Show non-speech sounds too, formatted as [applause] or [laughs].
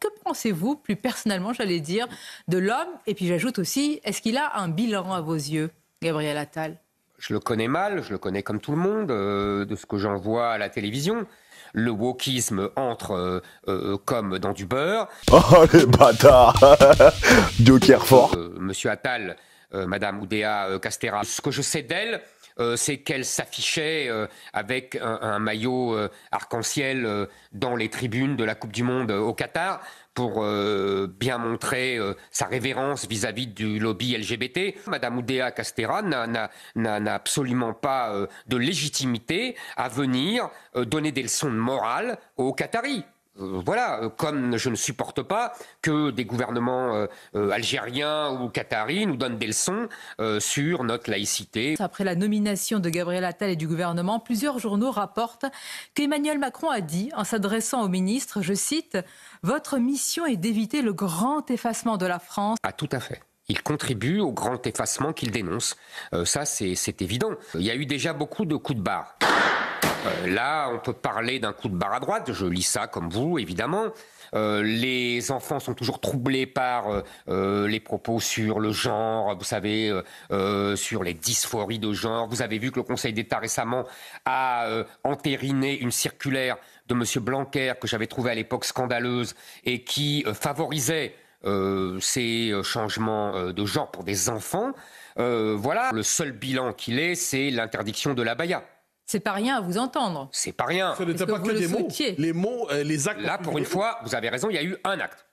Que pensez-vous, plus personnellement, j'allais dire, de l'homme Et puis j'ajoute aussi, est-ce qu'il a un bilan à vos yeux, Gabriel Attal Je le connais mal, je le connais comme tout le monde, euh, de ce que j'en vois à la télévision. Le wokisme entre euh, euh, comme dans du beurre. [laughs] Oh les bâtards Joker [laughs] fort Monsieur Attal, Madame Oudéa Castera, ce que je sais d'elle, euh, c'est qu'elle s'affichait euh, avec un, maillot euh, arc-en-ciel dans les tribunes de la Coupe du Monde au Qatar pour bien montrer sa révérence vis-à-vis du lobby LGBT. Madame Oudéa Castera n'a absolument pas de légitimité à venir donner des leçons de morale aux Qataris. Euh, voilà, euh, comme je ne supporte pas que des gouvernements euh, algériens ou qataris nous donnent des leçons sur notre laïcité. Après la nomination de Gabriel Attal et du gouvernement, plusieurs journaux rapportent qu'Emmanuel Macron a dit, en s'adressant au ministre, je cite, Votre mission est d'éviter le grand effacement de la France. Ah, tout à fait. Il contribue au grand effacement qu'il dénonce. ça, c'est évident. Il y a eu déjà beaucoup de coups de barre. Euh, là, on peut parler d'un coup de barre à droite, je lis ça comme vous, évidemment. Euh, les enfants sont toujours troublés par euh, les propos sur le genre, vous savez, sur les dysphories de genre. Vous avez vu que le Conseil d'État récemment a entériné une circulaire de M. Blanquer que j'avais trouvée à l'époque scandaleuse et qui favorisait ces changements de genre pour des enfants. voilà, le seul bilan qu'il est, c'est l'interdiction de la baya. C'est pas rien à vous entendre. C'est pas rien. Ce n'était pas que, des mots. Les mots, euh, les actes. Là, pour une fois, vous avez raison, il y a eu un acte.